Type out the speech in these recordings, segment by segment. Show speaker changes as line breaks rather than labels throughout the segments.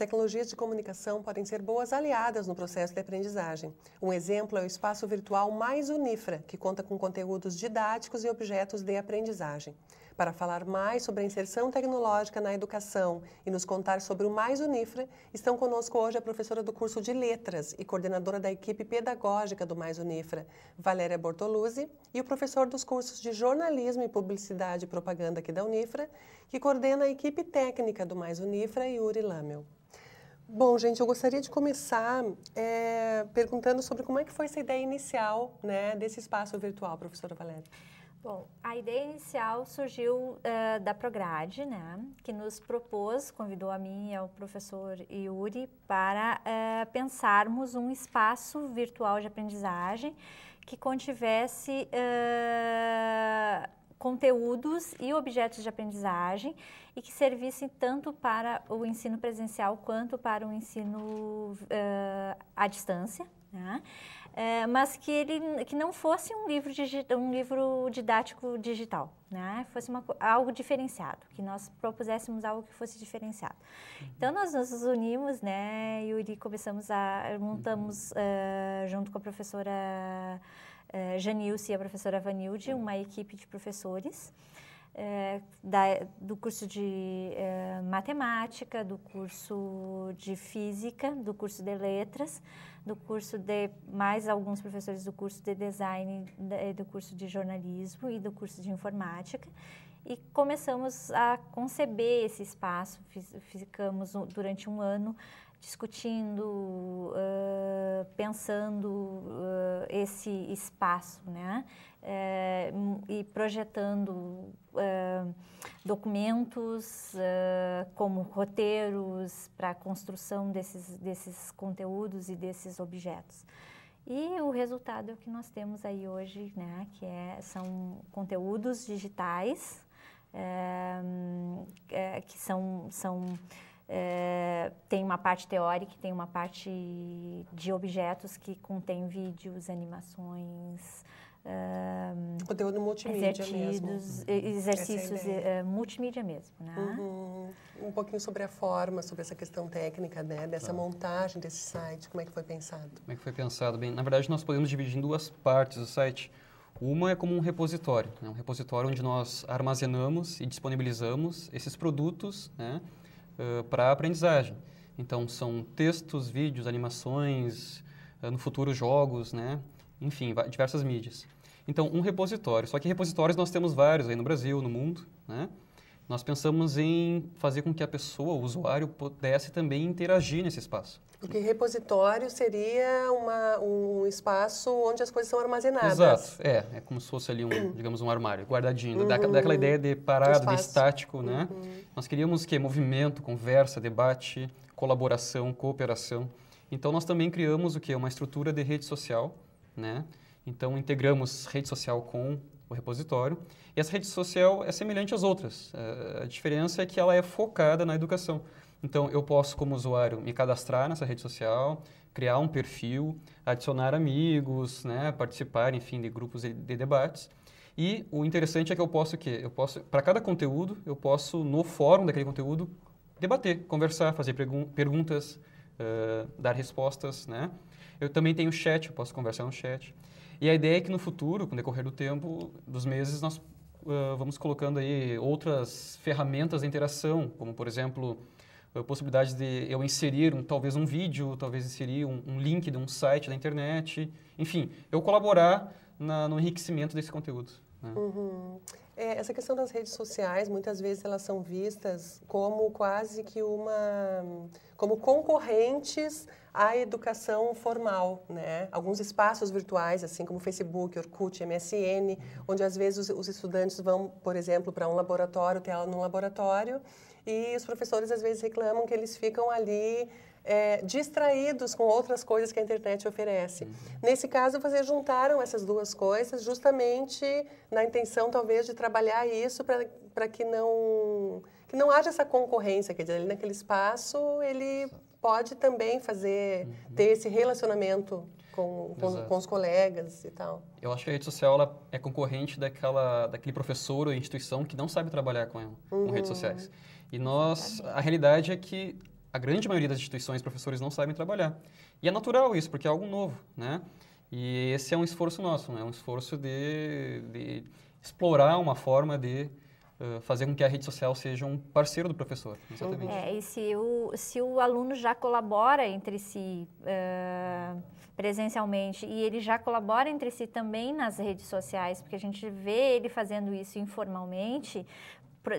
tecnologias de comunicação podem ser boas aliadas no processo de aprendizagem. Um exemplo é o espaço virtual Mais Unifra, que conta com conteúdos didáticos e objetos de aprendizagem. Para falar mais sobre a inserção tecnológica na educação e nos contar sobre o Mais Unifra, estão conosco hoje a professora do curso de Letras e coordenadora da equipe pedagógica do Mais Unifra, Valéria Bortoluzzi, e o professor dos cursos de Jornalismo e Publicidade e Propaganda aqui da Unifra, que coordena a equipe técnica do Mais Unifra, Yuri Lamel. Bom, gente, eu gostaria de começar é, perguntando sobre como é que foi essa ideia inicial né, desse espaço virtual, professora Valéria.
Bom, a ideia inicial surgiu uh, da Prograde, né, que nos propôs, convidou a mim e ao professor Yuri para uh, pensarmos um espaço virtual de aprendizagem que contivesse uh, conteúdos e objetos de aprendizagem e que servissem tanto para o ensino presencial quanto para o ensino uh, à distância, né? Eh, mas que ele que não fosse um livro, um livro didático digital, né? fosse uma, algo diferenciado, que nós propuséssemos algo que fosse diferenciado. Uhum. Então nós nos unimos, né, Yuri, começamos a montamos uh, junto com a professora uh, Janilce e a professora Vanilde, uma equipe de professores uh, da, do curso de uh, matemática, do curso de física, do curso de letras, do curso de mais alguns professores do curso de design, do curso de jornalismo e do curso de informática e começamos a conceber esse espaço. ficamos durante um ano discutindo, uh, pensando uh, esse espaço, né? Eh, e projetando documentos como roteiros para a construção desses, desses conteúdos e desses objetos. E o resultado é o que nós temos aí hoje, né? Que é, são conteúdos digitais eh, que são, são é, tem uma parte teórica, tem uma parte de objetos que contém vídeos, animações,
um, eh, conteúdo multimídia exercícios, é exercícios é uh, multimídia mesmo, né? Uhum. Um pouquinho sobre a forma, sobre essa questão técnica, né? Dessa tá. montagem desse site, como é que foi pensado?
Como é que foi pensado? Bem, na verdade nós podemos dividir em duas partes o site. Uma é como um repositório, né? um repositório onde nós armazenamos e disponibilizamos esses produtos, né? para aprendizagem. Então, são textos, vídeos, animações, uh, no futuro jogos, né? enfim, diversas mídias. Então, um repositório. Só que repositórios nós temos vários aí no Brasil, no mundo, né? Nós pensamos em fazer com que a pessoa, o usuário, pudesse também interagir nesse espaço.
Porque repositório seria uma, um espaço onde as coisas são armazenadas. Exato, é. É
como se fosse ali, um, digamos, um armário guardadinho. Uhum. Daquela, daquela uhum. ideia de parado, de estático, né? Uhum. Nós queríamos que movimento, conversa, debate, colaboração, cooperação. Então, nós também criamos o que? Uma estrutura de rede social, né? Então, integramos rede social com o repositório. E essa rede social é semelhante às outras. Eh, a diferença é que ela é focada na educação. Então, eu posso, como usuário, me cadastrar nessa rede social, criar um perfil, adicionar amigos, né, participar, enfim, de grupos de, de debates. E o interessante é que eu posso o quê? Eu posso, para cada conteúdo, eu posso, no fórum daquele conteúdo, debater, conversar, fazer pergun perguntas, uh, dar respostas, né? Eu também tenho chat, eu posso conversar no chat. E a ideia é que no futuro, com o decorrer do tempo, dos meses, nós uh, vamos colocando aí outras ferramentas de interação, como por exemplo a possibilidade de eu inserir um, talvez um vídeo, talvez inserir um, um link de um site da internet, enfim, eu colaborar na, no enriquecimento desse conteúdo. Né?
Uhum. É, essa questão das redes sociais, muitas vezes elas são vistas como quase que uma como concorrentes à educação formal, né? Alguns espaços virtuais, assim como Facebook, Orkut, MSN, onde às vezes os, os estudantes vão, por exemplo, para um laboratório, ter aula num laboratório, e os professores às vezes reclamam que eles ficam ali é, distraídos com outras coisas que a internet oferece. Uhum. Nesse caso, vocês juntaram essas duas coisas justamente na intenção, talvez, de trabalhar isso para que não que não haja essa concorrência, quer dizer, ali naquele espaço ele pode também fazer, uhum. ter esse relacionamento com, com, com, os colegas e tal.
Eu acho que a rede social é concorrente daquela, daquele professor ou instituição que não sabe trabalhar com, ela, uhum. com redes uhum. sociais. E nós, a realidade é que a grande maioria das instituições, professores não sabem trabalhar. E é natural isso, porque é algo novo, né? E esse é um esforço nosso, né? É um esforço de, de explorar uma forma de eh, fazer com que a rede social seja um parceiro do professor. Exatamente. É,
e se o, se o aluno já colabora entre si uh, presencialmente e ele já colabora entre si também nas redes sociais, porque a gente vê ele fazendo isso informalmente,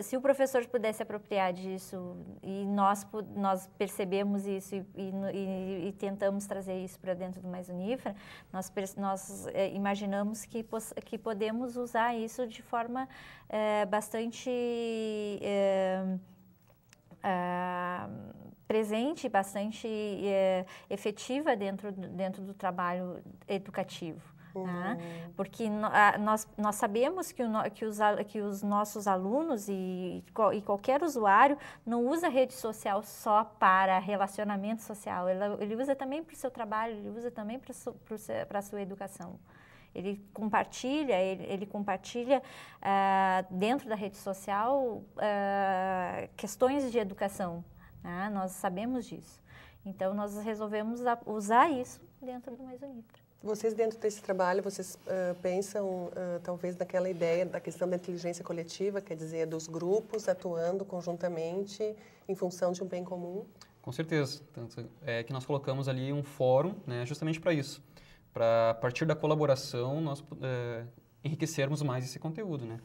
se o professor pudesse apropriar disso e nós nós percebemos isso e, e, e tentamos trazer isso para dentro do Mais Unifra, nós, nós é, imaginamos que, que podemos usar isso de forma é, bastante é, presente, bastante efetiva dentro, dentro do trabalho educativo. Né? Uhum. Porque nós, nós sabemos que, o, que, os, que os nossos alunos e, e qualquer usuário não usa rede social só para relacionamento social, ele, ele usa também para o seu trabalho, ele usa também para a sua educação. Ele compartilha, ele, ele compartilha uh, dentro da rede social uh, questões de educação. Né? Nós sabemos disso. Então, nós resolvemos usar isso dentro do Mais Unita.
Vocês, dentro desse trabalho, vocês uh, pensam, uh, talvez, naquela ideia da questão da inteligência coletiva, quer dizer, dos grupos atuando conjuntamente em função de um bem comum?
Com certeza. Tanto é que nós colocamos ali um fórum né, justamente para isso. Para, a partir da colaboração, nós enriquecermos mais esse conteúdo, né?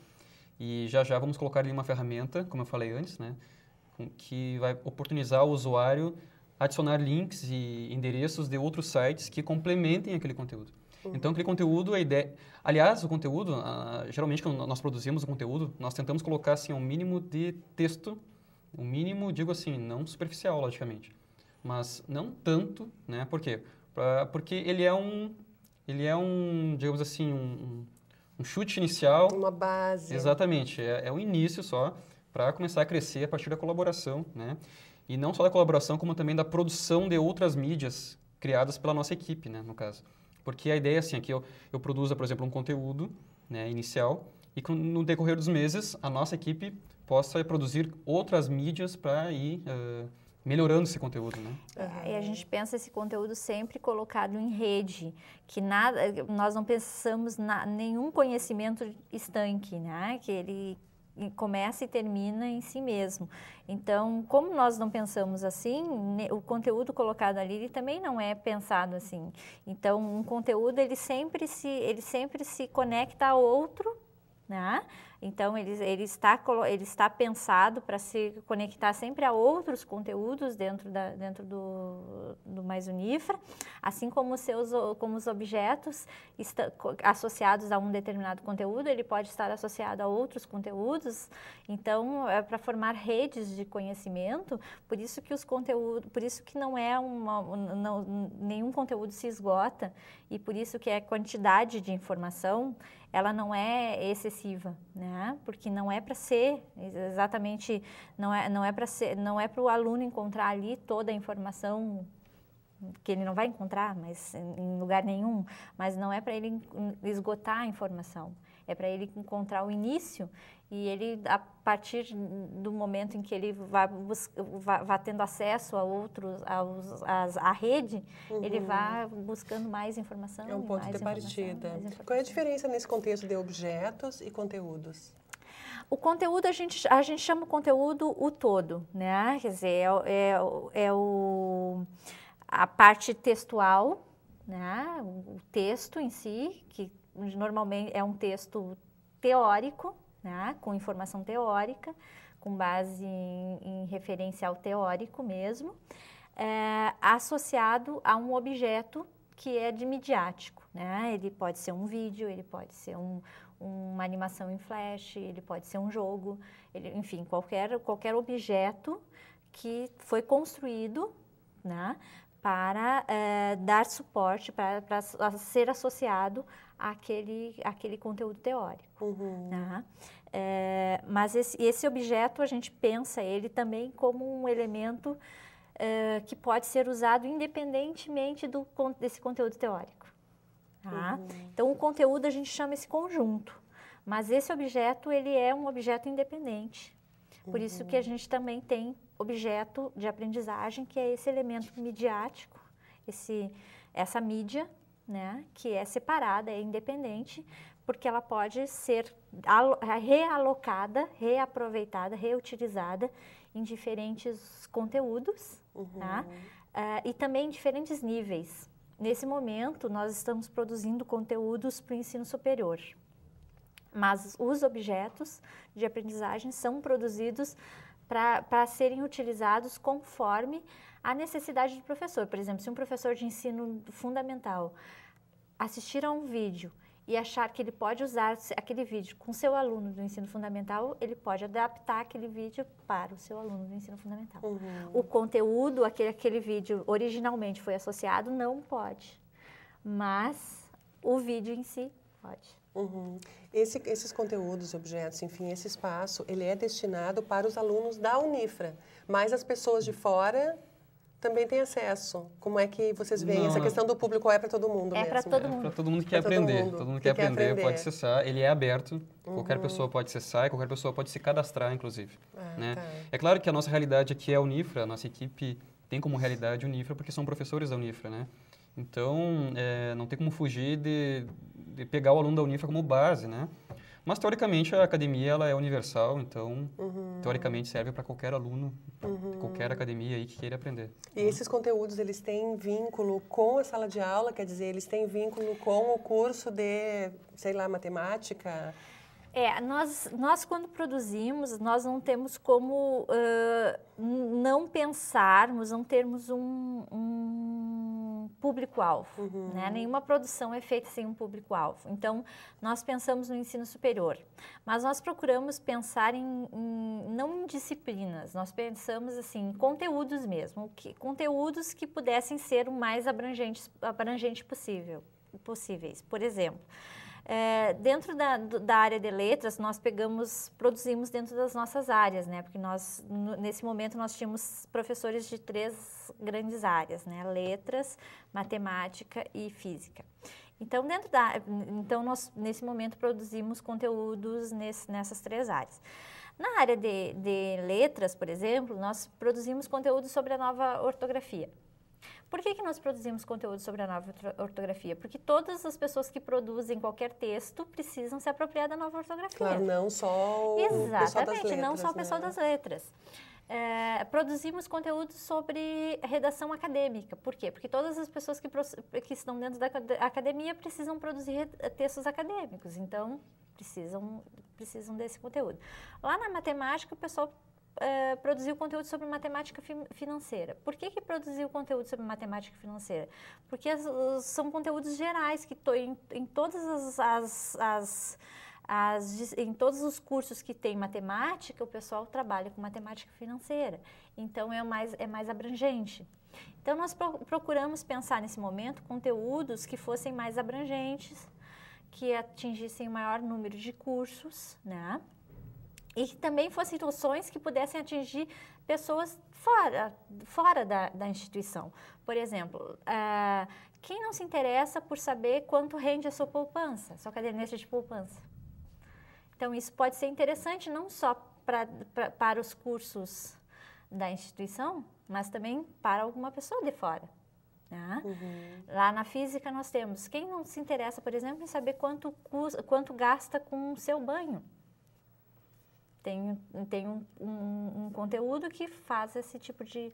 E já já vamos colocar ali uma ferramenta, como eu falei antes, né? Que vai oportunizar o usuário adicionar links e endereços de outros sites que complementem aquele conteúdo. Uhum. Então, aquele conteúdo, a ideia... Aliás, o conteúdo, uh, geralmente quando nós produzimos o conteúdo, nós tentamos colocar, assim, um mínimo de texto, o um mínimo, digo assim, não superficial, logicamente, mas não tanto, né? Por quê? Pra, porque ele é um, ele é um, digamos assim, um, um chute inicial. Uma base. Exatamente, é, é o início só, para começar a crescer a partir da colaboração, né? E não só da colaboração, como também da produção de outras mídias criadas pela nossa equipe, né, no caso. Porque a ideia é assim, é que eu, eu produza, por exemplo, um conteúdo né, inicial e que no decorrer dos meses a nossa equipe possa produzir outras mídias para ir uh, melhorando esse conteúdo, né?
É, e a gente pensa esse conteúdo sempre colocado em rede, que nada, nós não pensamos na, nenhum conhecimento estanque, né? Que ele começa e termina em si mesmo. Então, como nós não pensamos assim, o conteúdo colocado ali ele também não é pensado assim. Então, um conteúdo ele sempre se ele sempre se conecta a outro, né? Então, ele, ele, está, ele está pensado para se conectar sempre a outros conteúdos dentro, da, dentro do, do Mais Unifra, assim como os, seus, como os objetos está, associados a um determinado conteúdo, ele pode estar associado a outros conteúdos. Então, é para formar redes de conhecimento, por isso que os conteúdos, por isso que não é uma, não, nenhum conteúdo se esgota e por isso que é quantidade de informação ela não é excessiva, né? Porque não é para ser exatamente não é não é para ser não é para o aluno encontrar ali toda a informação que ele não vai encontrar, mas em lugar nenhum, mas não é para ele esgotar a informação, é para ele encontrar o início e ele, a partir do momento em que ele vai, vai, vai tendo acesso a outros, aos, a rede,
uhum. ele vai
buscando mais informação. É um ponto de partida.
Qual é a diferença nesse contexto de objetos e conteúdos?
O conteúdo, a gente, a gente chama o conteúdo o todo, né? Quer dizer, é, é, é o, a parte textual, né? o texto em si, que normalmente é um texto teórico, né? com informação teórica, com base em, em referencial teórico mesmo, é, associado a um objeto que é de midiático. Né? Ele pode ser um vídeo, ele pode ser um, uma animação em flash, ele pode ser um jogo, ele, enfim, qualquer, qualquer objeto que foi construído né, para uh, dar suporte, para ser associado àquele, àquele conteúdo teórico. Uhum. Né? É, mas esse, esse, objeto, a gente pensa ele também como um elemento uh, que pode ser usado independentemente do, desse conteúdo teórico. Tá? Uhum. Então, o conteúdo a gente chama esse conjunto, mas esse objeto, ele é um objeto independente por isso que a uhum. gente também tem objeto de aprendizagem, que é esse elemento midiático, esse, essa mídia, né, que é separada, é independente, porque ela pode ser é, realocada, reaproveitada, reutilizada em diferentes conteúdos, uhum. tá? Uh, e também em diferentes níveis. Nesse momento, nós estamos produzindo conteúdos para o ensino superior mas os objetos de aprendizagem são produzidos para serem utilizados conforme a necessidade do professor. Por exemplo, se um professor de ensino fundamental assistir a um vídeo e achar que ele pode usar aquele vídeo com seu aluno do ensino fundamental, ele pode adaptar aquele vídeo para o seu aluno do ensino fundamental. Uhum. O conteúdo aquele aquele vídeo originalmente foi associado não pode, mas o vídeo em si
pode. Uhum. Esse, esses conteúdos, objetos, enfim, esse espaço, ele é destinado para os alunos da Unifra, mas as pessoas de fora também têm acesso. Como é que vocês veem Não, essa questão do público é para todo mundo é para todo né? mundo. É para todo mundo que é quer todo aprender. Mundo. Todo mundo, que, que quer, aprender, aprender, pode
acessar. Ele é aberto, uhum. qualquer pessoa pode acessar e qualquer pessoa pode se cadastrar, inclusive. Ah, né? tá. É claro que a nossa realidade aqui é a Unifra, a nossa equipe tem como realidade a Unifra porque são professores da Unifra, né? Então, é, não tem como fugir de, de, pegar o aluno da Unifa como base, né? Mas, teoricamente, a academia ela é universal, então, uhum. teoricamente, serve para qualquer aluno, uhum. qualquer academia aí que queira aprender.
E esses conteúdos, eles têm vínculo com a sala de aula? Quer dizer, eles têm vínculo com o curso de, sei lá, matemática? É, nós, nós quando produzimos, nós não temos
como uh, não pensarmos, não termos um, um público-alvo. Uhum. Né? Nenhuma produção é feita sem um público-alvo. Então, nós pensamos no ensino superior, mas nós procuramos pensar em, em não em disciplinas, nós pensamos assim, em conteúdos mesmo, que, conteúdos que pudessem ser o mais abrangente, abrangente possível, possíveis. Por exemplo, é, dentro da, da, área de letras, nós pegamos, produzimos dentro das nossas áreas, né? Porque nós, nesse momento, nós tínhamos professores de três grandes áreas, né? letras, matemática e física. Então, dentro da, então nós, nesse momento, produzimos conteúdos nesse, nessas três áreas. Na área de, de letras, por exemplo, nós produzimos conteúdo sobre a nova ortografia. Por que, que nós produzimos conteúdo sobre a nova ortografia? Porque todas as pessoas que produzem qualquer texto precisam se apropriar da nova ortografia. Claro, não
só o Exatamente, pessoal das letras, não só o pessoal né? das letras
é, produzimos conteúdo sobre redação acadêmica. Por quê? Porque todas as pessoas que, que estão dentro da academia precisam produzir textos acadêmicos, então precisam, precisam desse conteúdo. Lá na matemática, o pessoal é, produziu conteúdo sobre matemática fi financeira. Por que, que produziu conteúdo sobre matemática financeira? Porque as, são conteúdos gerais que estão em, em, todas as, as, as as, em todos os cursos que tem matemática, o pessoal trabalha com matemática financeira. Então, é mais, é mais abrangente. Então, nós procuramos pensar nesse momento conteúdos que fossem mais abrangentes, que atingissem o maior número de cursos, né? E que também fossem soluções que pudessem atingir pessoas fora, fora da, da instituição. Por exemplo, uh, quem não se interessa por saber quanto rende a sua poupança, sua caderneta de poupança? Então, isso pode ser interessante não só pra, pra, para os cursos da instituição, mas também para alguma pessoa de fora. Né? Uhum. Lá na física nós temos quem não se interessa, por exemplo, em saber quanto, custa, quanto gasta com o seu banho. Tem, tem um, um, um conteúdo que faz esse tipo de,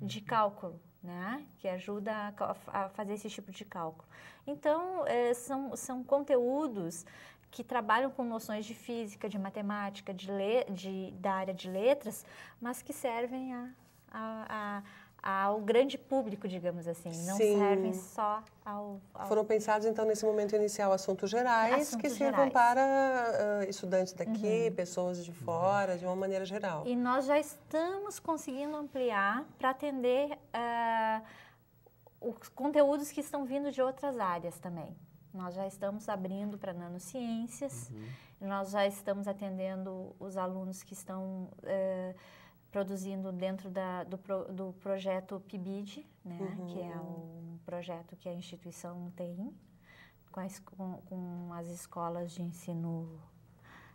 de uhum. cálculo. Né? que ajuda a, a, fazer esse tipo de cálculo. Então, eh, são, são conteúdos que trabalham com noções de física, de matemática, de, le, de da área de letras, mas que servem a, a, a, ao grande público, digamos assim, não Sim. servem
só ao, ao, Foram pensados, então, nesse momento inicial, assuntos gerais assuntos que servem para uh, estudantes daqui, uhum. pessoas de fora, de uma maneira geral. E
nós já estamos conseguindo ampliar para atender... Uh, os conteúdos que estão vindo de outras áreas também. Nós já estamos abrindo para nanociências, uhum. nós já estamos atendendo os alunos que estão é, produzindo dentro da, do, pro, do projeto PIBID, né, uhum. que é um projeto que a instituição tem com as, com, com as escolas de ensino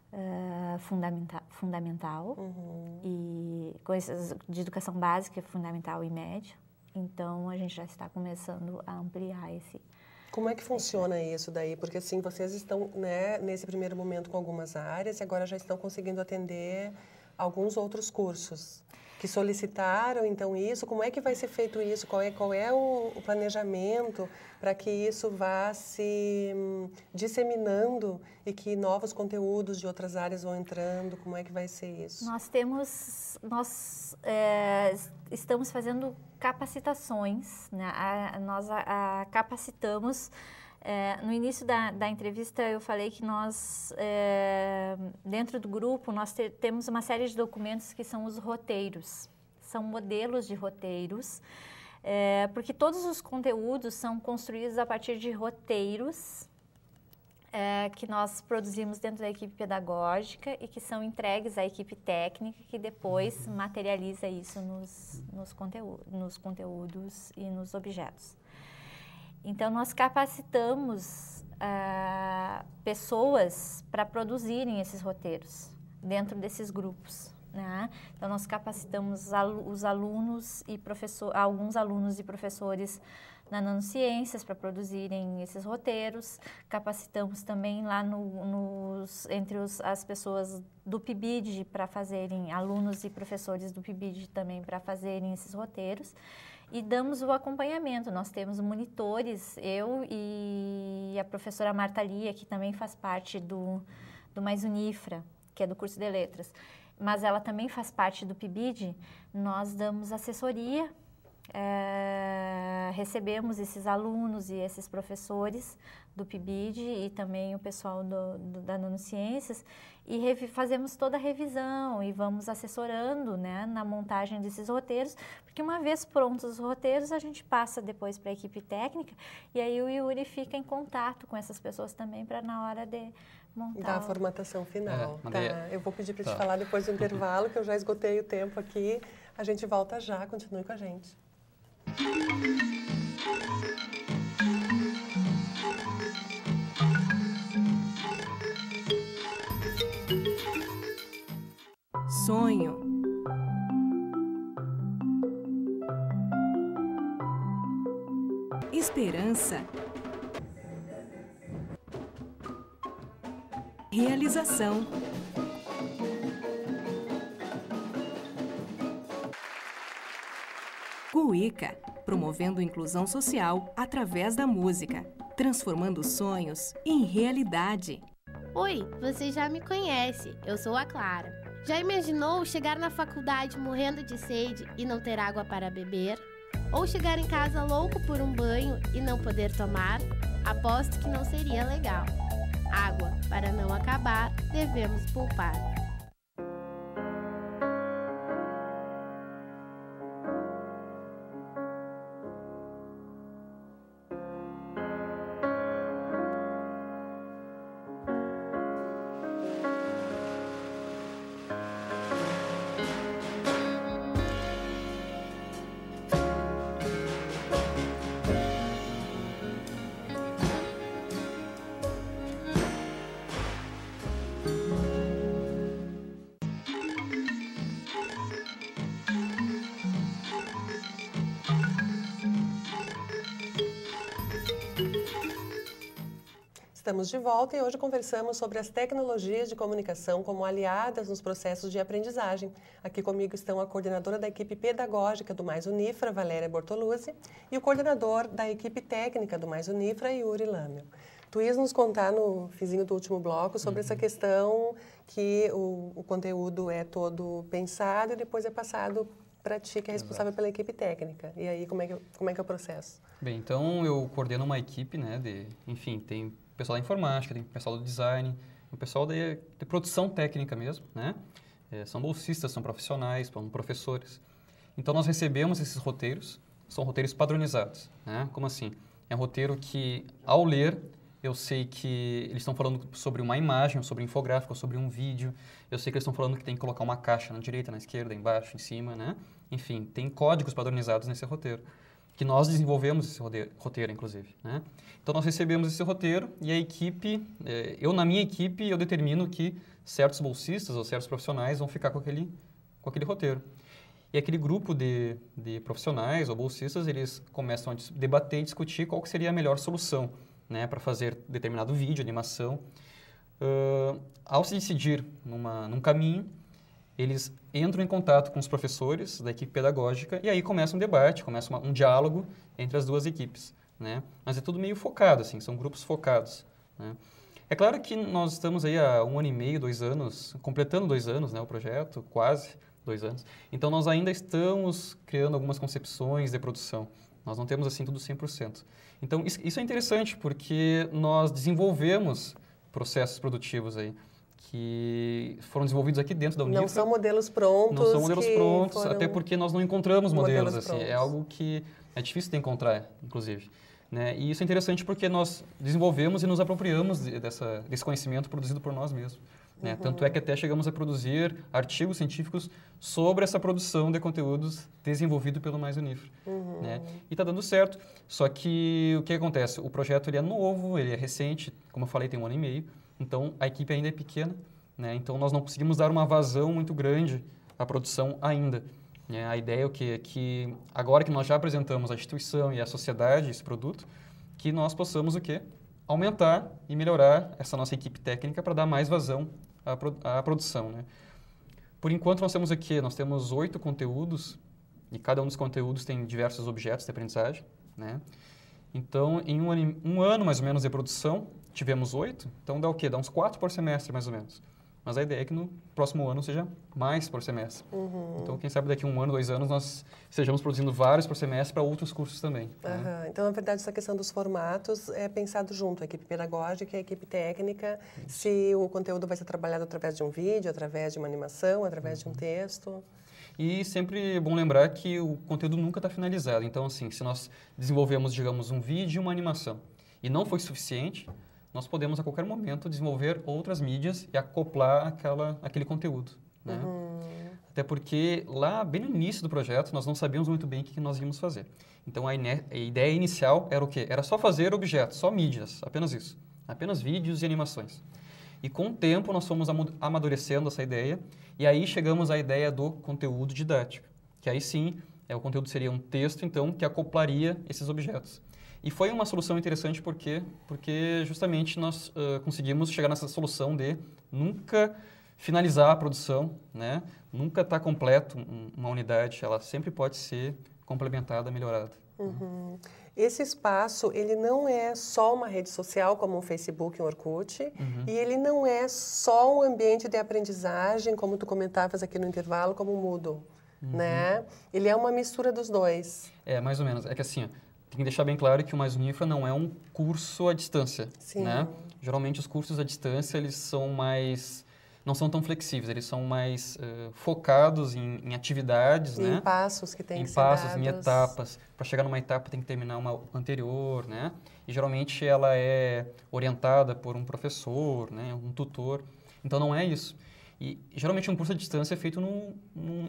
Uh, fundamenta fundamental uhum. e coisas de educação básica, fundamental e médio. Então, a gente já está
começando a ampliar esse, como é que funciona isso daí? Porque assim, vocês estão né, nesse primeiro momento com algumas áreas e agora já estão conseguindo atender alguns outros cursos que solicitaram então isso? Como é que vai ser feito isso? Qual é, qual é o, o planejamento para que isso vá se hum, disseminando e que novos conteúdos de outras áreas vão entrando? Como é que vai ser isso?
Nós temos, nós é, estamos fazendo capacitações, né? a, nós a, a capacitamos é, no início da, da, entrevista eu falei que nós, é, dentro do grupo, nós te, temos uma série de documentos que são os roteiros, são modelos de roteiros, é, porque todos os conteúdos são construídos a partir de roteiros é, que nós produzimos dentro da equipe pedagógica e que são entregues à equipe técnica que depois materializa isso nos, nos, conteúdo, nos conteúdos e nos objetos. Então, nós capacitamos eh, pessoas para produzirem esses roteiros dentro desses grupos. Né? Então, nós capacitamos os alunos e professores, alguns alunos e professores na Nanociências para produzirem esses roteiros. Capacitamos também lá no, nos, entre os, as pessoas do PIBID para fazerem, alunos e professores do PIBID também para fazerem esses roteiros e damos o acompanhamento. Nós temos monitores, eu e a professora Marta Lia, que também faz parte do, do Mais Unifra, que é do curso de letras, mas ela também faz parte do PIBID. Nós damos assessoria é, recebemos esses alunos e esses professores do PIBID e também o pessoal do, do, da Nanociências e fazemos toda a revisão e vamos assessorando né, na montagem desses roteiros, porque uma vez prontos os roteiros, a gente passa depois para a equipe técnica e aí o Yuri fica em contato com essas pessoas também para na hora de
montar. Da o... formatação final. É, tá. Eu vou pedir para tá. te falar depois do intervalo, que eu já esgotei o tempo aqui. A gente volta já, continue com a gente. Sonho. Esperança. Realização. Cuíca promovendo inclusão social através da música, transformando sonhos em realidade. Oi, você já me conhece, eu sou a Clara. Já imaginou chegar na faculdade morrendo de sede e não ter água para beber? Ou chegar em casa louco por um banho e não poder tomar? Aposto que não seria legal. Água, para não acabar, devemos poupar. Estamos de volta e hoje conversamos sobre as tecnologias de comunicação como aliadas nos processos de aprendizagem. Aqui comigo estão a coordenadora da equipe pedagógica do Mais Unifra, Valéria Bortoluzzi, e o coordenador da equipe técnica do Mais Unifra, Yuri Lâmio. Tu ias nos contar no fizinho do último bloco sobre uhum. essa questão que o, o, conteúdo é todo pensado e depois é passado para ti, que é responsável Exato. pela equipe técnica. E aí, como é, que, como é que é o processo?
Bem, então eu coordeno uma equipe, né, de, enfim, tem o pessoal da informática, tem o pessoal do design, o pessoal de, de produção técnica mesmo, né? É, são bolsistas, são profissionais, são professores. Então nós recebemos esses roteiros, são roteiros padronizados, né? Como assim? É um roteiro que, ao ler, eu sei que eles estão falando sobre uma imagem, sobre um infográfico, sobre um vídeo. Eu sei que eles estão falando que tem que colocar uma caixa na direita, na esquerda, embaixo, em cima, né? Enfim, tem códigos padronizados nesse roteiro que nós desenvolvemos esse roteiro, roteiro inclusive. Né? Então, nós recebemos esse roteiro e a equipe, é, eu na minha equipe, eu determino que certos bolsistas ou certos profissionais vão ficar com aquele, com aquele roteiro. E aquele grupo de, de profissionais ou bolsistas, eles começam a debater e discutir qual seria a melhor solução né, para fazer determinado vídeo, animação. Uh, ao se decidir numa, num caminho, eles entram em contato com os professores da equipe pedagógica e aí começa um debate, começa uma, um diálogo entre as duas equipes, né? Mas é tudo meio focado, assim, são grupos focados, né? É claro que nós estamos aí há um ano e meio, dois anos, completando dois anos, né, o projeto, quase dois anos. Então, nós ainda estamos criando algumas concepções de produção. Nós não temos, assim, tudo 100%. Então, isso é interessante, porque nós desenvolvemos processos produtivos aí que foram desenvolvidos aqui dentro da Unifra. Não são modelos
prontos. Não são modelos prontos, até porque nós não encontramos modelos, modelos assim. É
algo que é difícil de encontrar, inclusive. Né? E isso é interessante porque nós desenvolvemos e nos apropriamos dessa, desse conhecimento produzido por nós mesmos. Né? Uhum. Tanto é que até chegamos a produzir artigos científicos sobre essa produção de conteúdos desenvolvido pelo Mais Unifra. Uhum. Né? E está dando certo. Só que o que acontece? O projeto ele é novo, ele é recente, como eu falei, tem um ano e meio. Então, a equipe ainda é pequena, né? Então, nós não conseguimos dar uma vazão muito grande à produção ainda. Né? a ideia é o quê? É que agora que nós já apresentamos à instituição e à sociedade esse produto, que nós possamos o quê? Aumentar e melhorar essa nossa equipe técnica para dar mais vazão à, pro, à produção, né? Por enquanto, nós temos aqui, nós temos oito conteúdos e cada um dos conteúdos tem diversos objetos de aprendizagem, né? Então, em um um ano mais ou menos de produção, tivemos oito, então dá o quê? Dá uns quatro por semestre, mais ou menos. Mas a ideia é que no próximo ano seja mais por semestre. Uhum. Então, quem sabe daqui um ano, dois anos, nós sejamos produzindo vários por semestre para outros cursos também. Uhum. Né?
Então, na verdade, essa questão dos formatos é pensado junto, a equipe pedagógica e a equipe técnica, Isso. se o conteúdo vai ser trabalhado através de um vídeo, através de uma animação, através uhum. de um uhum. texto.
E sempre é bom lembrar que o conteúdo nunca está finalizado. Então, assim, se nós desenvolvemos, digamos, um vídeo e uma animação, e não foi suficiente, nós podemos a qualquer momento desenvolver outras mídias e acoplar aquela, aquele conteúdo. Né?
Uhum.
Até porque lá, bem no início do projeto, nós não sabíamos muito bem o que nós íamos fazer. Então a, a ideia inicial era o quê? Era só fazer objetos, só mídias, apenas isso. Apenas vídeos e animações. E com o tempo nós fomos amadurecendo essa ideia e aí chegamos à ideia do conteúdo didático, que aí sim é, o conteúdo seria um texto, então, que acoplaria esses objetos. E foi uma solução interessante porque, porque justamente nós uh, conseguimos chegar nessa solução de nunca finalizar a produção, né? Nunca está completo uma unidade, ela sempre pode ser complementada, melhorada.
Uhum. Esse espaço, ele não é só uma rede social como o Facebook e o Orkut, uhum. e ele não é só um ambiente de aprendizagem, como tu comentavas aqui no intervalo, como o Moodle,
uhum. né?
Ele é uma mistura dos dois.
É, mais ou menos. É que assim, tem que deixar bem claro que o Mais Unifra não é um curso à distância, Sim. né? Geralmente os cursos à distância, eles são mais... Não são tão flexíveis, eles são mais uh, focados em, em atividades, em né? Em passos que tem em que passos, Em passos, em etapas. Para chegar numa etapa tem que terminar uma anterior, né? E geralmente ela é orientada por um professor, né? Um tutor. Então não é isso. E geralmente um curso à distância é feito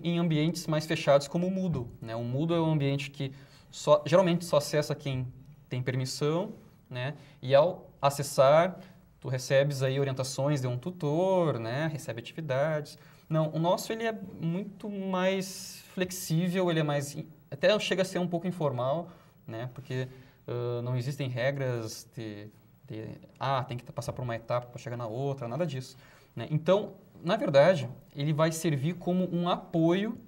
em ambientes mais fechados, como o Moodle. Né? O Moodle é um ambiente que só, geralmente só acessa quem tem permissão, né? E ao acessar, tu recebes aí orientações de um tutor, né? Recebe atividades. Não, o nosso ele é muito mais flexível, ele é mais até chega a ser um pouco informal, né? Porque uh, não existem regras de, de, ah tem que passar por uma etapa para chegar na outra, nada disso. Né? Então, na verdade, ele vai servir como um apoio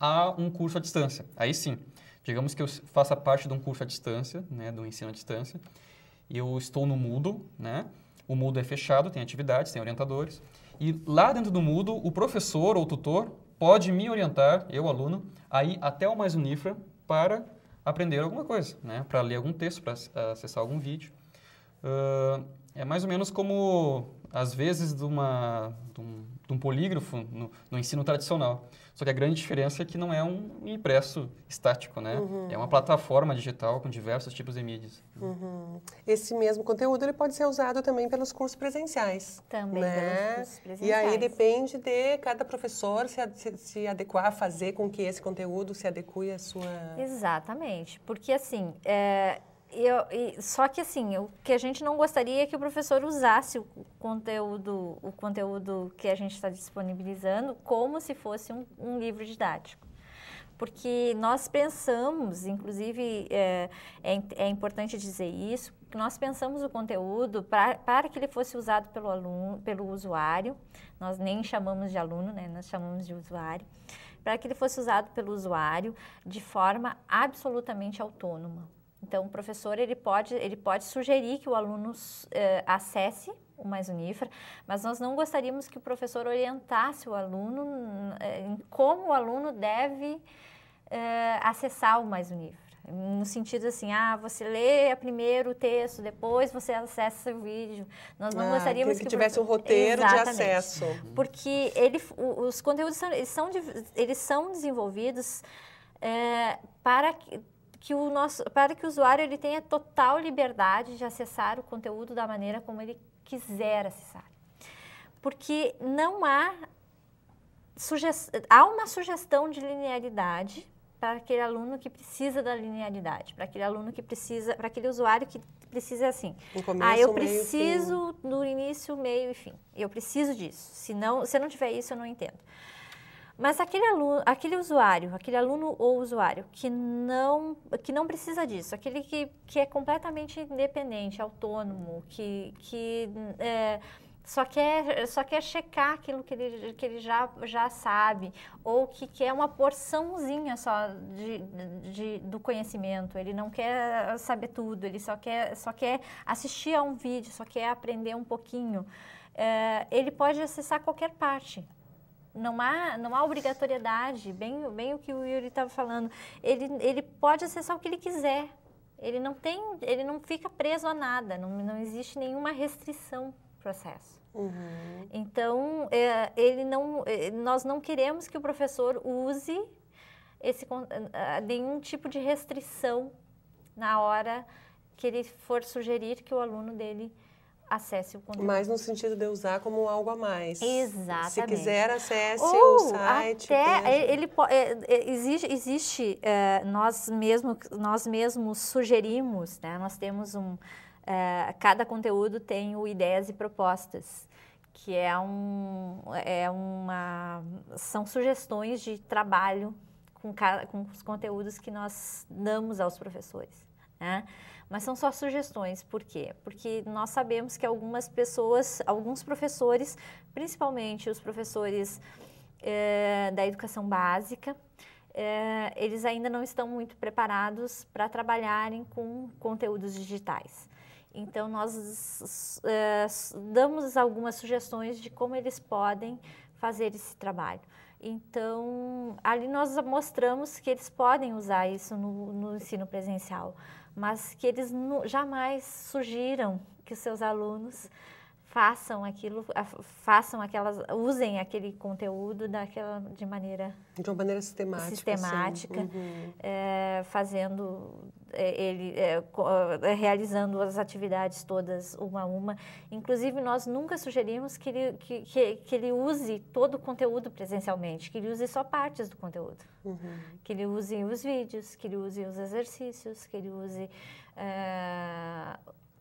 a um curso à distância. Aí sim, Digamos que eu faça parte de um curso à distância, né, do ensino à distância, e eu estou no Moodle, né? O Moodle é fechado, tem atividades, tem orientadores, e lá dentro do Moodle, o professor ou tutor pode me orientar, eu aluno, aí até o mais Unifra para aprender alguma coisa, né? Para ler algum texto, para acessar algum vídeo. Uh, é mais ou menos como às vezes de, uma, de, um, de um polígrafo no, no, ensino tradicional. Só que a grande diferença é que não é um impresso estático, né? Uhum. É uma plataforma digital com diversos tipos de mídias.
Uhum. Esse mesmo conteúdo ele pode ser usado também pelos cursos presenciais. Também né? pelos cursos presenciais. E aí depende de cada professor se, se, se adequar, fazer com que esse conteúdo se adeque à sua... Exatamente. Porque, assim, é,
eu, e, só que assim, o que a gente não gostaria é que o professor usasse o conteúdo, o conteúdo que a gente está disponibilizando como se fosse um, um livro didático. Porque nós pensamos, inclusive é, é, é importante dizer isso, que nós pensamos o conteúdo pra, para que ele fosse usado pelo aluno, pelo usuário. Nós nem chamamos de aluno, né? Nós chamamos de usuário, para que ele fosse usado pelo usuário de forma absolutamente autônoma. Então, o professor ele pode, ele pode sugerir que o aluno eh, acesse o Mais Unifra, mas nós não gostaríamos que o professor orientasse o aluno eh, em como o aluno deve eh, acessar o Mais Unifra. No sentido assim, ah, você lê primeiro o texto, depois você acessa o vídeo. Nós não ah, gostaríamos que, que tivesse um roteiro Exatamente. de acesso. Porque ele, os conteúdos são, eles são, eles são desenvolvidos para que que o nosso, para que o usuário ele tenha total liberdade de acessar o conteúdo da maneira como ele quiser acessar. Porque não há, há uma sugestão de linearidade para aquele aluno que precisa da linearidade, para aquele aluno que precisa, para aquele usuário que precisa assim. Começo, ah, eu preciso meio, início, meio e fim. Eu preciso disso. Se não, se não tiver isso, eu não entendo. Mas aquele, aluno, aquele usuário, aquele aluno ou usuário que não, que não precisa disso, aquele que, que é completamente independente, autônomo, que, que é, só quer, só quer checar aquilo que ele, que ele já, já sabe, ou que quer uma porçãozinha só de, de, do conhecimento, ele não quer saber tudo, ele só quer, só quer assistir a um vídeo, só quer aprender um pouquinho. É, ele pode acessar qualquer parte não há, não há obrigatoriedade, bem, bem o que o Yuri estava falando. Ele, ele pode acessar o que ele quiser. Ele não tem, ele não fica preso a nada, não, não existe nenhuma restrição processo. Uhum. Então, é, ele não, é, nós não queremos que o professor use esse, nenhum tipo de restrição na hora que ele for sugerir que o aluno dele acesse o conteúdo. Mas no
sentido de usar como algo a mais. Exatamente. Se quiser, acesse Ou o site. Até
ele, é, é, existe, existe é, nós, mesmo, nós mesmos sugerimos, né? nós temos um... É, cada conteúdo tem o Ideias e Propostas, que é, um, é uma... são sugestões de trabalho com, com os conteúdos que nós damos aos professores. Né? Mas são só sugestões, por quê? Porque nós sabemos que algumas pessoas, alguns professores, principalmente os professores é, da educação básica, é, eles ainda não estão muito preparados para trabalharem com conteúdos digitais. Então, nós é, damos algumas sugestões de como eles podem fazer esse trabalho. Então, ali nós mostramos que eles podem usar isso no, no ensino presencial, mas que eles jamais surgiram que os seus alunos façam aquilo, façam aquelas, usem aquele conteúdo daquela de maneira
de uma maneira sistemática, assim. sistemática, uhum.
é, fazendo é, ele é, é, realizando as atividades todas uma a uma. Inclusive nós nunca sugerimos que ele que, que, que ele use todo o conteúdo presencialmente, que ele use só partes do conteúdo, uhum. que ele use os vídeos, que ele use os exercícios, que ele use é,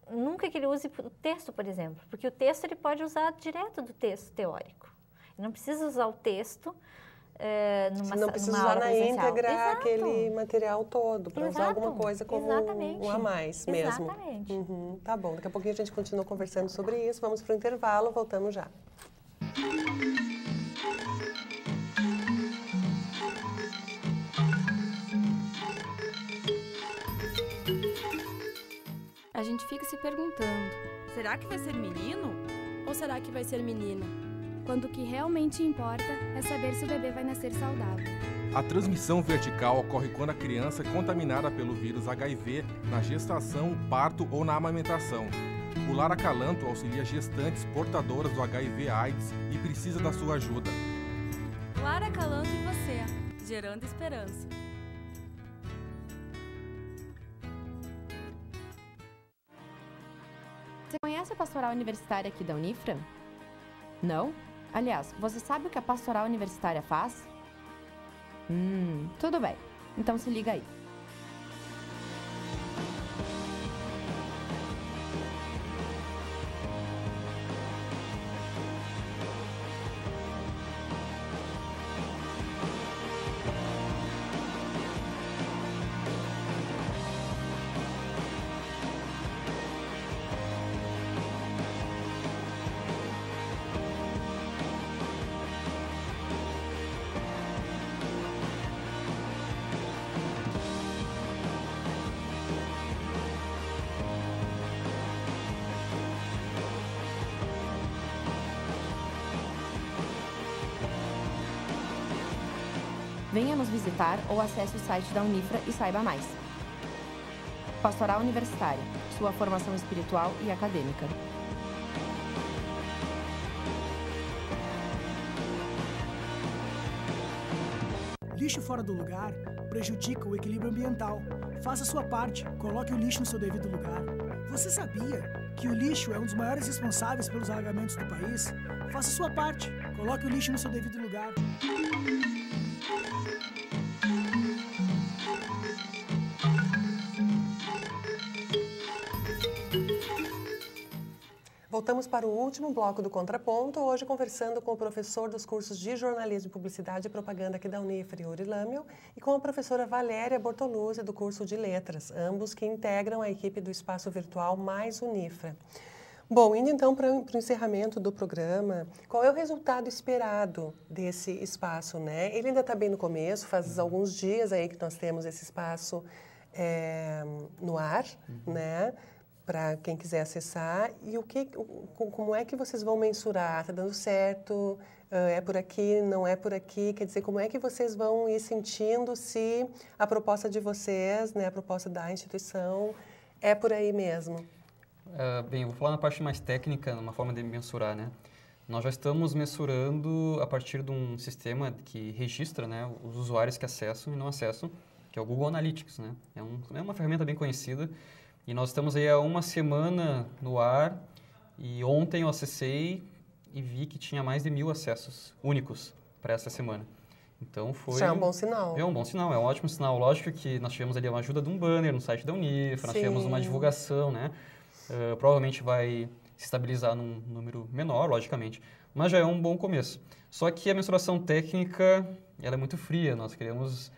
nunca que ele use o texto, por exemplo, porque o texto ele pode usar direto do texto teórico. Ele não precisa usar o texto é, numa, não precisa usar na presencial. íntegra Exato. aquele
material todo, para usar alguma coisa como Exatamente. um a mais mesmo. Exatamente. Uhum, tá bom, daqui a pouquinho a gente continua conversando sobre isso. Vamos para o intervalo, voltamos já. a gente fica se perguntando: será que vai ser menino? Ou será
que vai ser menina? Quando o que realmente importa é saber se o bebê vai nascer saudável.
A transmissão vertical ocorre quando a criança é contaminada pelo vírus HIV na gestação, parto ou na amamentação. O Lar Acalanto auxilia gestantes portadoras do HIV/AIDS e precisa da sua ajuda. Lar Acalanto e você, gerando esperança. Você conhece a pastoral universitária aqui da Unifra? Não? Aliás, você sabe o que a pastoral universitária faz?
Hum, tudo bem. Então se liga aí.
venha nos visitar ou acesse o site da Unifra e saiba mais. Pastoral Universitária, sua formação espiritual e acadêmica. Lixo fora do lugar prejudica o equilíbrio ambiental. Faça sua parte, coloque o lixo no seu devido lugar. Você sabia que o lixo é um dos maiores responsáveis pelos alagamentos do país? Faça sua parte, coloque o lixo no seu devido lugar. Voltamos para o último bloco do Contraponto, hoje conversando com o professor dos cursos de Jornalismo, Publicidade e Propaganda aqui da Unifre, Yuri Lâmio, e com a professora Valéria Bortoluzzi, do curso de Letras, ambos que integram a equipe do Espaço Virtual Mais Unifra. Bom, indo então para, o encerramento do programa, qual é o resultado esperado desse espaço, né? Ele ainda está bem no começo, faz alguns dias aí que nós temos esse espaço é, no ar, uhum. né? para quem quiser acessar e o que, o, como é que vocês vão mensurar? Está dando certo? Ah, é por aqui? Não é por aqui? Quer dizer, como é que vocês vão ir sentindo se a proposta de vocês, né, a proposta da instituição, é por aí mesmo?
Uh, bem, eu vou falar na parte mais técnica, uma forma de mensurar, né? Nós já estamos mensurando a partir de um sistema que registra né, os usuários que acessam e não acessam, que é o Google Analytics. Né? É, um, é uma ferramenta bem conhecida e nós estamos aí há uma semana no ar e ontem eu acessei e vi que tinha mais de mil acessos únicos para essa semana. Então foi. Isso é um bom sinal. É um bom sinal, é um ótimo sinal. Lógico que nós tivemos ali uma ajuda de um banner no site da Unif, nós tivemos uma divulgação, né? Uh, provavelmente vai se estabilizar num número menor, logicamente, mas já é um bom começo. Só que a mensuração técnica ela é muito fria, nós queremos uh,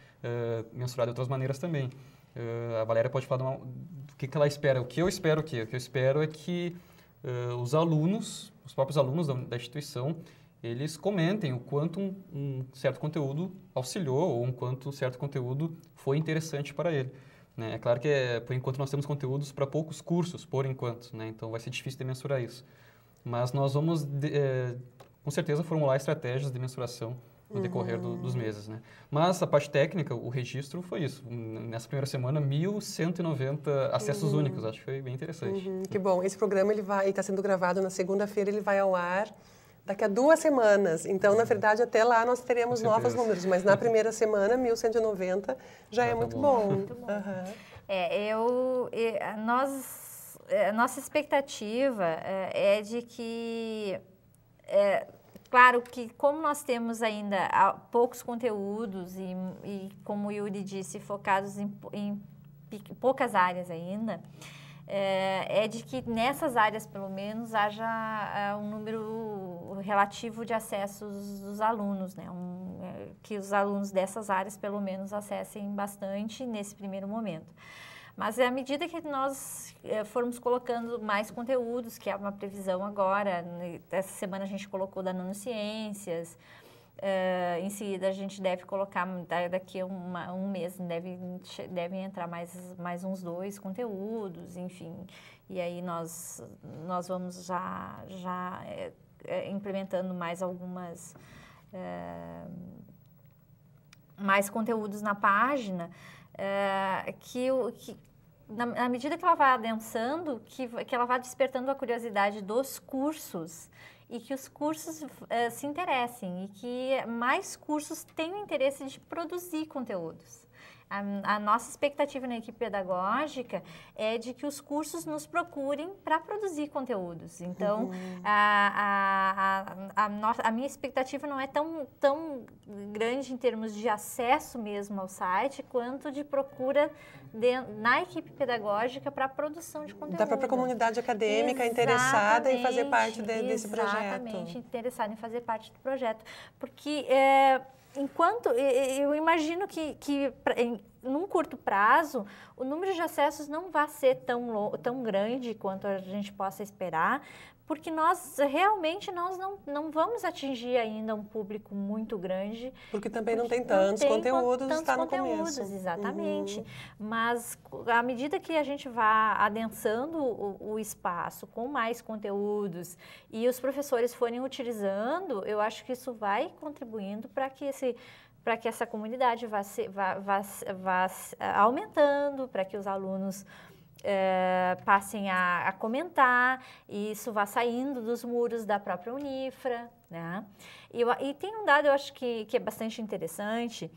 mensurar de outras maneiras também. Uh, a Valéria pode falar uma, do que, que, ela espera. O que eu espero O que eu espero é que uh, os alunos, os próprios alunos da, da instituição, eles comentem o quanto um, um, certo conteúdo auxiliou ou um quanto certo conteúdo foi interessante para ele. Né? É claro que, é, por enquanto, nós temos conteúdos para poucos cursos, por enquanto, né? então vai ser difícil de mensurar isso. Mas nós vamos, de, é, com certeza, formular estratégias de mensuração no decorrer do, dos uhum. meses, né? Mas a parte técnica, o registro foi isso. Nessa primeira semana, 1.190 acessos uhum. únicos. Acho que foi bem interessante.
Uhum. Que bom. Esse programa ele vai está sendo gravado na segunda-feira. Ele vai ao ar daqui a duas semanas. Então, na uhum. verdade, até lá nós teremos novos números. Mas na primeira semana, 1.190 já, já é tá muito bom. bom. Muito
bom. Uhum. É, eu, nós, é, nossa expectativa é, é de que é, Claro que como nós temos ainda ah, poucos conteúdos e, e como o Yuri disse, focados em, em poucas áreas ainda, é, é, de que nessas áreas, pelo menos, haja ah, um número relativo de acessos dos alunos, né? Um, é, que os alunos dessas áreas, pelo menos, acessem bastante nesse primeiro momento. Mas é à medida que nós eh, formos colocando mais conteúdos, que é uma previsão agora, né, essa semana a gente colocou da Nanociências, eh, em seguida a gente deve colocar daqui a uma, um mês deve devem entrar mais mais uns dois conteúdos enfim e aí nós nós vamos já já é, é, implementando mais algumas é, mais conteúdos na página que, que na, na, medida que ela vai adensando, que, que ela vai despertando a curiosidade dos cursos e que os cursos uh, se interessem e que mais cursos tenham interesse de produzir conteúdos. A, a, nossa expectativa na equipe pedagógica é de que os cursos nos procurem para produzir conteúdos. Então, uhum. a, a, nossa, a, minha expectativa não é tão, tão grande em termos de acesso mesmo ao site, quanto de procura de, na equipe pedagógica para a produção de conteúdo.
Da própria comunidade acadêmica exatamente, interessada em fazer parte de, desse projeto. Exatamente,
interessada em fazer parte do projeto. Porque... É, enquanto eu imagino que, que em, num curto prazo o número de acessos não vai ser tão, tão grande quanto a gente possa esperar, porque nós realmente nós não, não vamos atingir ainda um público muito grande. Porque também porque não tem tantos não tem conteúdos, tantos está conteúdos, no começo. Exatamente. Uhum. Mas à medida que a gente vá adensando o, o, espaço com mais conteúdos e os professores forem utilizando, eu acho que isso vai contribuindo para que esse para que essa comunidade vá, se, vá, vá, vá aumentando, para que os alunos Uh, passem a, a, comentar, e isso vá saindo dos muros da própria Unifra, né? E, e tem um dado, eu acho que, que é bastante interessante,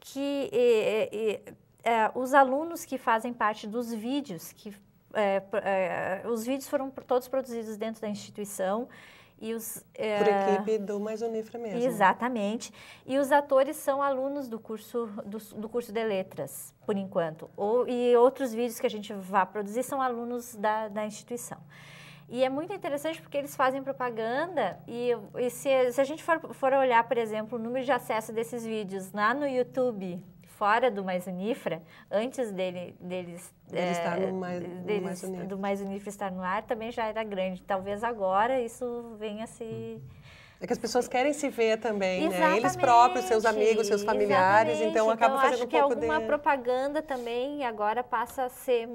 que e, e, uh, os alunos que fazem parte dos vídeos, que uh, os vídeos foram todos produzidos dentro da instituição, e os, é, Por eh, equipe
do Mais Unifra
mesmo. Né? Exatamente. E os atores são alunos do curso, do, do, curso de letras, por enquanto. Ou, e outros vídeos que a gente vai produzir são alunos da, da instituição. E é muito interessante porque eles fazem propaganda e, e se, se, a gente for, for olhar, por exemplo, o número de acesso desses vídeos lá no YouTube, fora do Mais Unifra, antes dele, deles, dele é, estar no mais, deles, mais Unifra. do Mais Unifra estar no ar, também já era grande. Talvez agora isso venha
se... É que as pessoas querem se ver também, exatamente, né? Eles próprios, seus amigos, seus familiares, exatamente. então acaba então, fazendo um é pouco dele. acho que alguma de...
propaganda também agora passa a ser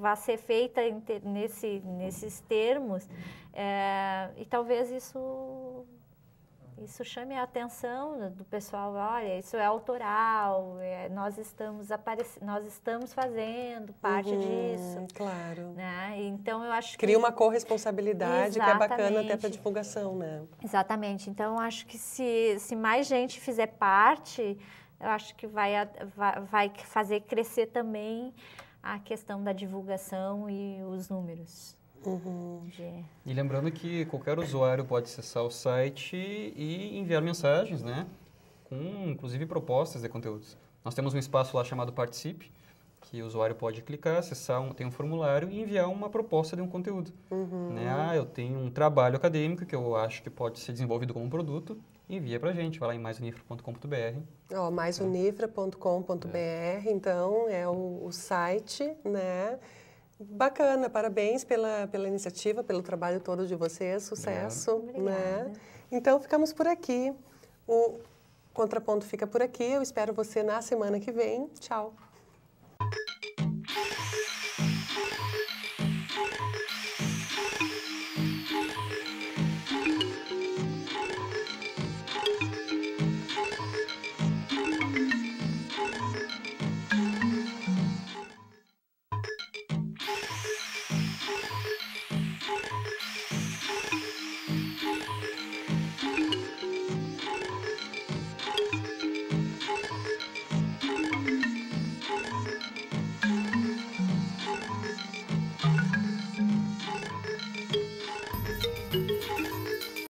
vai ser feita nesse, nesses termos é, e talvez isso isso chame a atenção do pessoal, olha, isso é autoral, é, nós, estamos nós estamos fazendo parte uhum, disso. Claro. Né? Então eu acho Cria que... uma
corresponsabilidade Exatamente. que é bacana até para divulgação, né?
Exatamente. Então eu acho que se, se mais gente fizer parte, eu acho que vai, vai, vai fazer crescer também a questão da divulgação e os números. Uhum.
E lembrando que qualquer usuário pode acessar o site e enviar mensagens, né? Com, inclusive, propostas de conteúdos. Nós temos um espaço lá chamado Participe, que o usuário pode clicar, acessar, um, tem um formulário e enviar uma proposta de um conteúdo. Uhum. Né? Ah, eu tenho um trabalho acadêmico que eu acho que pode ser desenvolvido como um produto, envia para a gente, vai lá em maisunifra.com.br.
Ó, oh, maisunifra.com.br, é. então, é o, o site, né? Bacana, parabéns pela, pela iniciativa, pelo trabalho todo de vocês, sucesso. Né? Então ficamos por aqui. O contraponto fica por aqui. Eu espero você na semana que vem. Tchau.